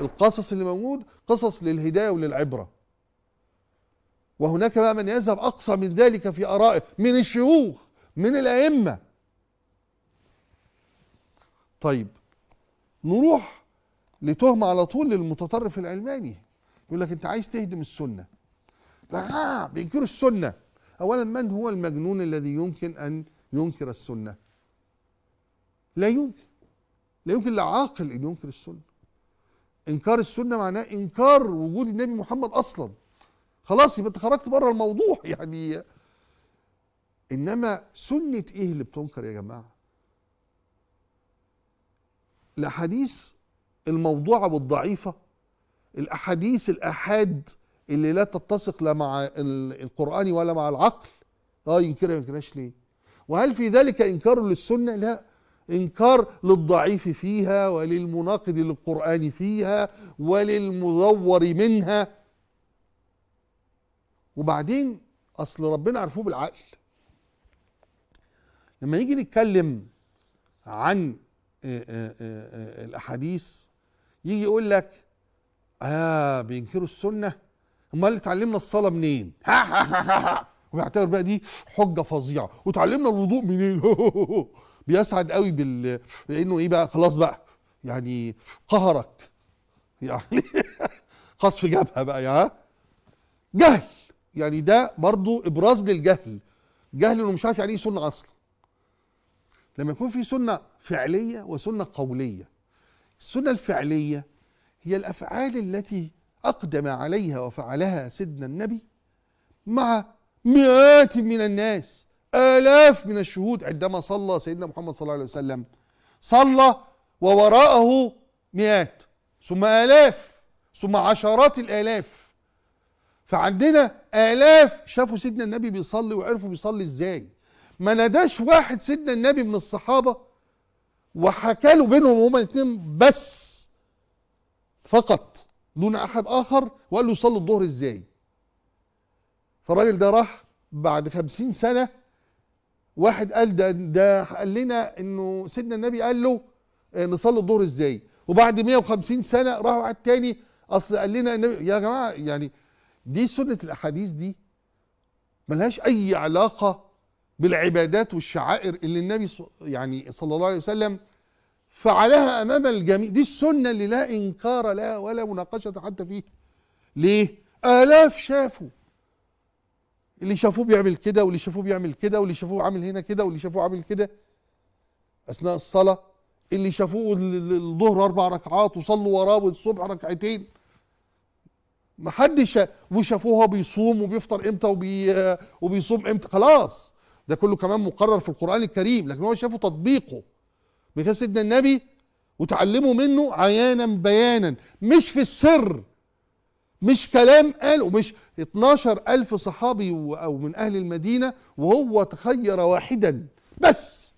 القصص اللي موجود قصص للهداية وللعبرة وهناك بقى من يذهب أقصى من ذلك في آرائه من الشيوخ من الأئمة طيب نروح لتهمة على طول للمتطرف العلماني يقول لك أنت عايز تهدم السنة آه بينكروا السنة أولا من هو المجنون الذي يمكن أن ينكر السنة لا يمكن لا يمكن لعاقل أن ينكر السنة انكار السنه معناه انكار وجود النبي محمد اصلا خلاص يبقى انت خرجت بره الموضوع يعني انما سنه ايه اللي بتنكر يا جماعه الاحاديث الموضوعه والضعيفه الاحاديث الاحاد اللي لا تتسق لا مع القران ولا مع العقل اه ينكرها ما ينكرهاش ليه وهل في ذلك انكار للسنه لا إنكار للضعيف فيها وللمناقض للقرآن فيها وللمزور منها وبعدين أصل ربنا عرفوه بالعقل لما نيجي نتكلم عن آه، آه، آه، الأحاديث يجي يقول لك آه بينكروا السنة أمال اتعلمنا الصلاة منين؟ ويعتبر بقى دي حجة فظيعة وتعلمنا الوضوء منين؟ بيسعد قوي بال لانه ايه بقى خلاص بقى يعني قهرك يعني قصف جبهه بقى يا يعني جهل يعني ده برضو ابراز للجهل جهل انه مش عارف يعني ايه سنه اصلا لما يكون في سنه فعليه وسنه قوليه السنه الفعليه هي الافعال التي اقدم عليها وفعلها سيدنا النبي مع مئات من الناس آلاف من الشهود عندما صلى سيدنا محمد صلى الله عليه وسلم صلى ووراءه مئات ثم آلاف ثم عشرات الآلاف فعندنا آلاف شافوا سيدنا النبي بيصلي وعرفوا بيصلي إزاي ما ناداش واحد سيدنا النبي من الصحابة وحكى له بينهم هما الاثنين بس فقط دون أحد آخر وقال له صلي الظهر إزاي فالراجل ده راح بعد خمسين سنة واحد قال ده ده قال لنا انه سيدنا النبي قال له آه، نصلي الظهر ازاي وبعد 150 سنه راح واحد تاني اصل قال لنا النبي يا جماعه يعني دي سنه الاحاديث دي ملهاش اي علاقه بالعبادات والشعائر اللي النبي يعني صلى الله عليه وسلم فعلها امام الجميع دي السنه اللي لا انكار لها ولا مناقشه حتى فيها ليه الاف شافوا اللي شافوه بيعمل كده واللي شافوه بيعمل كده واللي شافوه عامل هنا كده واللي شافوه عامل كده اثناء الصلاه اللي شافوه الظهر اربع ركعات وصلوا وراه والصبح ركعتين ما حدش وشافوه هو بيصوم وبيفطر امتى وبي وبيصوم امتى خلاص ده كله كمان مقرر في القران الكريم لكن هو شافوا تطبيقه من سيدنا النبي وتعلموا منه عيانا بيانا مش في السر مش كلام قاله مش 12 ألف صحابي أو من أهل المدينة وهو تخير واحدا بس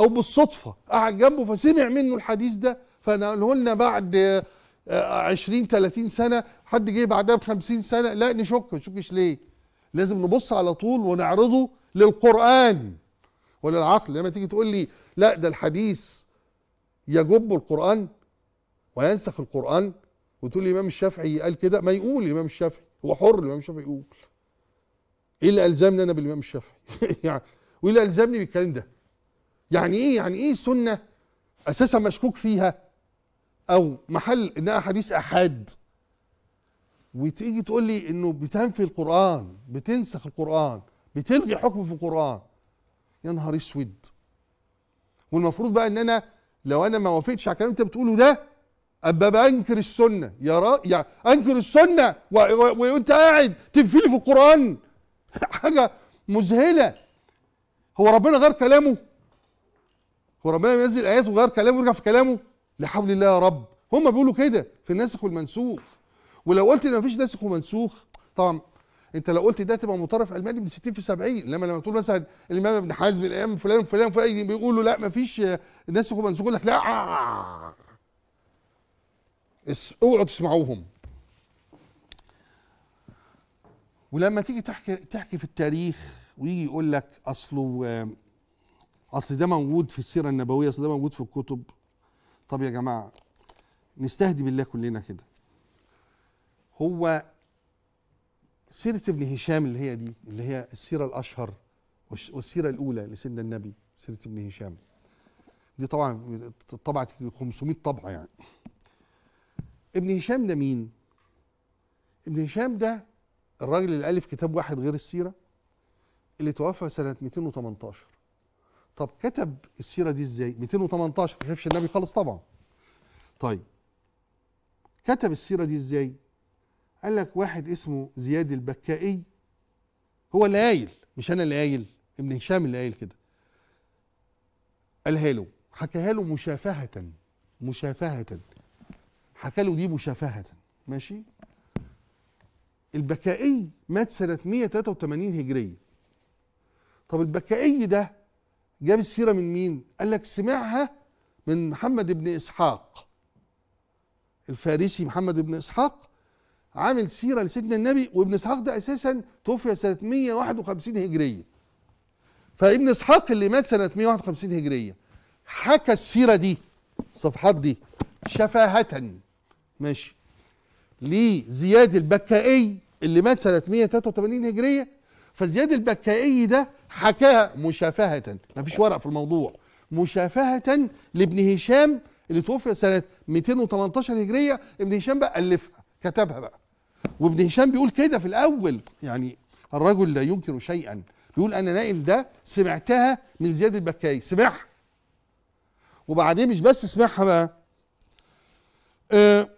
أو بالصدفة قعد جنبه فسمع منه الحديث ده فنقله لنا بعد 20 آه، 30 سنة حد جه بعدها ب 50 سنة لا نشك ما نشكش ليه؟ لازم نبص على طول ونعرضه للقرآن وللعقل لما تيجي تقول لي لا ده الحديث يجب القرآن وينسخ القرآن وتقول لي الإمام الشافعي قال كده ما يقول الإمام الشافعي هو حر الامام الشافعي يقول ايه اللي الزمني انا بالامام الشافعي يعني وايه اللي الزمني بالكلام ده يعني ايه يعني ايه سنه اساسا مشكوك فيها او محل انها حديث احاد وتيجي تقول لي انه بتنفي القران بتنسخ القران بتلغي حكم في القران يا نهار اسود والمفروض بقى ان انا لو انا ما وافقتش على الكلام انت بتقوله ده ابقى بأنكر السنة يا را... يعني أنكر السنة و... و... وأنت قاعد تنفيلي في القرآن حاجة مذهلة هو ربنا غير كلامه هو ربنا ينزل آيات وغير كلامه ويرجع في كلامه لا حول الله يا رب هم بيقولوا كده في الناسخ والمنسوخ ولو قلت ان مفيش ناسخ ومنسوخ طبعا انت لو قلت ده تبقى مطرف الماني من 60 في 70 لما لما تقول مثلا الامام ابن حزم الايام فلان فلان فلان بيقولوا لا مفيش ناسخ ومنسوخ يقول لك لا اوعوا تسمعوهم ولما تيجي تحكي تحكي في التاريخ ويجي يقول لك اصله آه، اصل ده موجود في السيره النبويه اصل ده موجود في الكتب طب يا جماعه نستهدي بالله كلنا كده هو سيره ابن هشام اللي هي دي اللي هي السيره الاشهر والسيره الاولى لسيدنا النبي سيره ابن هشام دي طبعا طبعت 500 طبعه يعني ابن هشام ده مين ابن هشام ده الراجل اللي ألف كتاب واحد غير السيرة اللي توفى سنة 218 طب كتب السيرة دي ازاي 218 ما شافش النبي خالص طبعا طيب كتب السيرة دي ازاي قال لك واحد اسمه زياد البكائي هو اللي قايل مش انا اللي قايل ابن هشام اللي قايل كده قالها له حكاها له مشافهة مشافهة حكى له دي مشافهة ماشي البكائي مات سنة 183 هجرية طب البكائي ده جاب السيرة من مين؟ قال لك سمعها من محمد بن إسحاق الفارسي محمد بن إسحاق عامل سيرة لسيدنا النبي وابن إسحاق ده أساسا توفي سنة 151 هجرية فابن إسحاق اللي مات سنة 151 هجرية حكى السيرة دي الصفحات دي شفاهة ماشي لزياد البكائي اللي مات سنة 183 هجرية فزياد البكائي ده حكاها مشافهة مفيش ورق في الموضوع مشافهة لابن هشام اللي توفي سنة 218 هجرية ابن هشام بقى ألفها كتبها بقى وابن هشام بيقول كده في الأول يعني الرجل لا ينكر شيئا بيقول أنا نائل ده سمعتها من زياد البكائي سمعها وبعدين مش بس سمعها بقى آه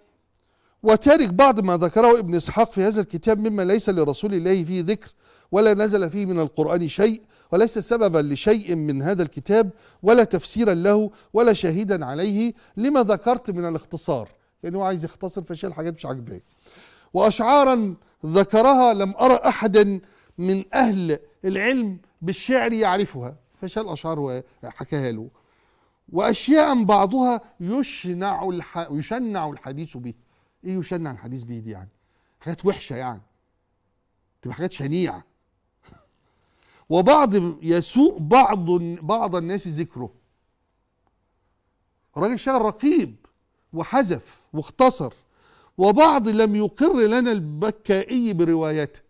وتارك بعض ما ذكره ابن اسحاق في هذا الكتاب مما ليس لرسول الله فيه ذكر ولا نزل فيه من القرآن شيء وليس سببا لشيء من هذا الكتاب ولا تفسيرا له ولا شهيدا عليه لما ذكرت من الاختصار يعني هو عايز يختصر فشال حاجات مش عاجباه وأشعارا ذكرها لم أرى أحدا من أهل العلم بالشعر يعرفها فشال أشعار وحكاها له وأشياء بعضها يشنع الح... يشنع الحديث به ايه يشن الحديث حديث به دي يعني حاجات وحشه يعني تبقى حاجات شنيعه وبعض يسوء بعض بعض الناس ذكره راجل شغل رقيب وحذف واختصر وبعض لم يقر لنا البكائي بروايته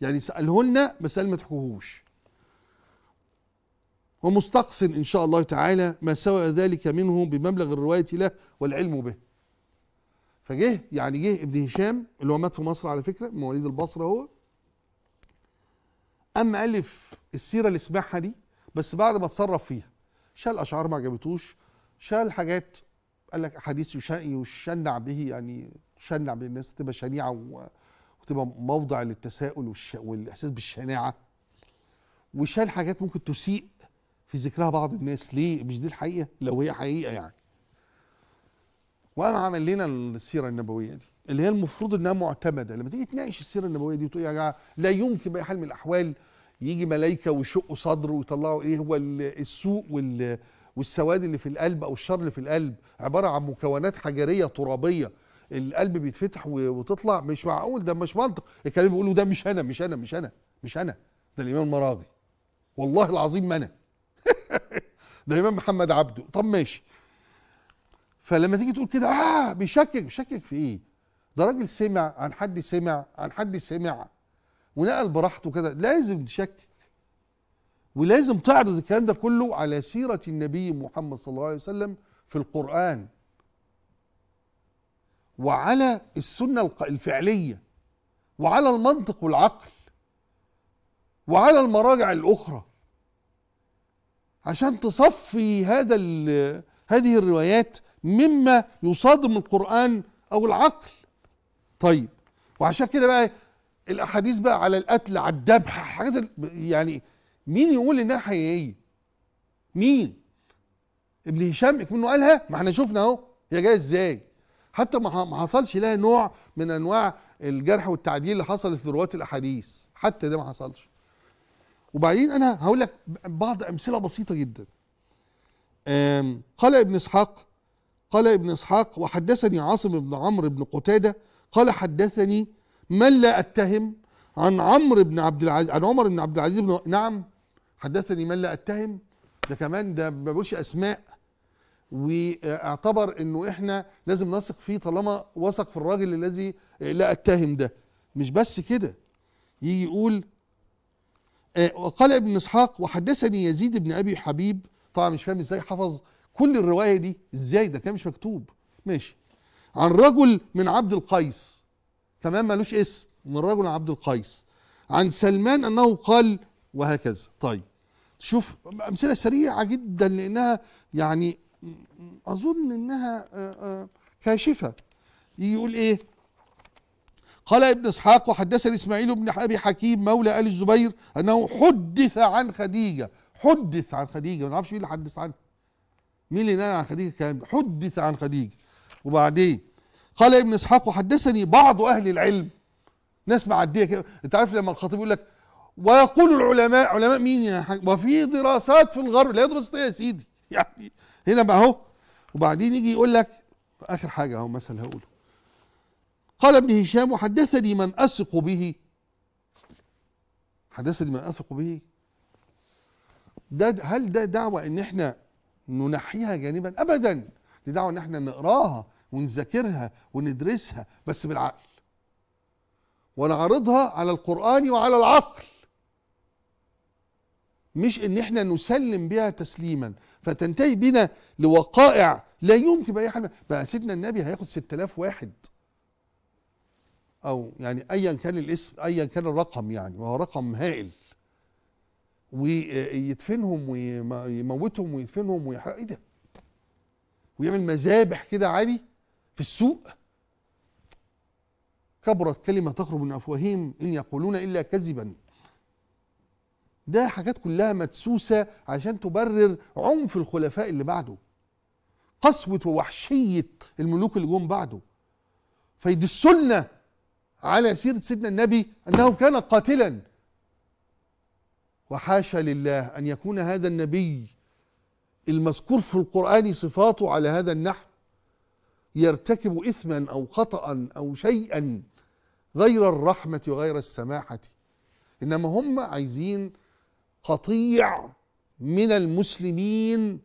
يعني سأله لنا بس ما تحكوهوش ومستقصن إن شاء الله تعالى ما سوى ذلك منه بمبلغ الرواية له والعلم به فجه يعني جه ابن هشام اللي هو مات في مصر على فكره مواليد البصره هو اما الف السيره اللي سمعها دي بس بعد ما اتصرف فيها شال اشعار ما عجبتوش شال حاجات قال لك احاديث يشنع به يعني تشنع به الناس تبقى شنيعه وتبقى موضع للتساؤل والاحساس بالشناعه وشال حاجات ممكن تسيء في ذكرها بعض الناس ليه مش دي الحقيقه لو هي حقيقه يعني وقام عامل لنا السيره النبويه دي اللي هي المفروض انها معتمده لما تيجي تناقش السيره النبويه دي وتقول يا جماعه لا يمكن باي حال من الاحوال يجي ملائكه ويشقوا صدره ويطلعوا ايه هو السوء والسواد اللي في القلب او الشر اللي في القلب عباره عن مكونات حجريه ترابيه القلب بيتفتح وتطلع مش معقول ده مش منطق الكلام بيقولوا ده مش انا مش انا مش انا مش انا ده الامام المراغي والله العظيم ما انا ده الامام محمد عبده طب ماشي فلما تيجي تقول كده اه بيشكك بيشكك في ايه؟ ده راجل سمع عن حد سمع عن حد سمع ونقل براحته كده لازم تشكك ولازم تعرض الكلام ده كله على سيرة النبي محمد صلى الله عليه وسلم في القرآن وعلى السنة الفعلية وعلى المنطق والعقل وعلى المراجع الأخرى عشان تصفي هذا هذه الروايات مما يصادم القرآن أو العقل طيب وعشان كده بقى الأحاديث بقى على القتل على الذبح حاجات يعني مين يقول إنها حقيقية؟ مين؟ ابن هشام منه قالها؟ ما احنا شفنا أهو هي جاية إزاي؟ حتى ما حصلش لها نوع من أنواع الجرح والتعديل اللي حصلت في رواة الأحاديث حتى ده ما حصلش وبعدين أنا هقول لك بعض أمثلة بسيطة جدا قال ابن اسحاق قال ابن اسحاق وحدثني عاصم بن عمرو بن قتاده قال حدثني من لا اتهم عن عمرو بن عبد العزيز عن عمر بن عبد العزيز بن نعم حدثني من لا اتهم ده كمان ده ما بيقولش اسماء واعتبر انه احنا لازم نثق فيه طالما وثق في الراجل الذي لا اتهم ده مش بس كده يجي يقول آه، قال ابن اسحاق وحدثني يزيد بن ابي حبيب طبعا مش فاهم ازاي حفظ كل الروايه دي ازاي ده كان مش مكتوب ماشي عن رجل من عبد القيس تمام ملوش اسم من رجل عبد القيس عن سلمان انه قال وهكذا طيب شوف امثله سريعه جدا لانها يعني اظن انها آه، آه، كاشفه يقول ايه قال ابن اسحاق وحدثني اسماعيل بن ابي حكيم مولى ال الزبير انه حدث عن خديجه حدث عن خديجه ما نعرفش مين اللي حدث عنها مين اللي نقل عن خديجه الكلام حدث عن خديجه وبعدين قال ابن اسحاق وحدثني بعض اهل العلم ناس معديه كده انت عارف لما الخطيب يقول لك ويقول العلماء علماء مين يا حاج وفي دراسات في الغرب لا يدرس ايه يا سيدي يعني هنا بقى اهو وبعدين يجي يقول لك اخر حاجه اهو مثل هقوله قال ابن هشام وحدثني من اثق به حدثني من اثق به ده هل ده دعوه ان احنا ننحيها جانبا ابدا دي دعوه ان احنا نقراها ونذاكرها وندرسها بس بالعقل ونعرضها على القران وعلى العقل مش ان احنا نسلم بها تسليما فتنتهي بنا لوقائع لا يمكن باي حال بقى سيدنا النبي هياخد 6000 واحد او يعني ايا كان الاسم ايا كان الرقم يعني وهو رقم هائل ويدفنهم ويموتهم ويدفنهم ويحرق ايه ده؟ ويعمل مذابح كده عادي في السوق كبرت كلمة تخرج من أفواههم إن يقولون إلا كذبا ده حاجات كلها مدسوسة عشان تبرر عنف الخلفاء اللي بعده قسوة ووحشية الملوك اللي جم بعده فيدسلنا على سيرة سيدنا النبي أنه كان قاتلا وحاشا لله ان يكون هذا النبي المذكور في القران صفاته على هذا النحو يرتكب اثما او خطا او شيئا غير الرحمه وغير السماحه انما هم عايزين قطيع من المسلمين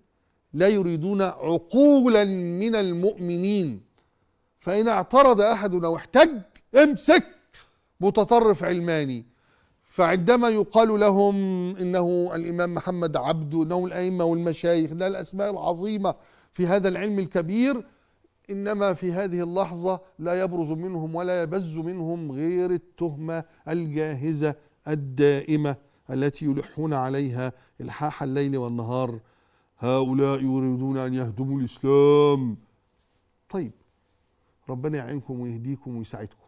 لا يريدون عقولا من المؤمنين فان اعترض احد او احتج امسك متطرف علماني فعندما يقال لهم انه الامام محمد عبده انه الائمه والمشايخ ده الاسماء العظيمه في هذا العلم الكبير انما في هذه اللحظه لا يبرز منهم ولا يبز منهم غير التهمه الجاهزه الدائمه التي يلحون عليها الحاح الليل والنهار هؤلاء يريدون ان يهدموا الاسلام طيب ربنا يعينكم ويهديكم ويساعدكم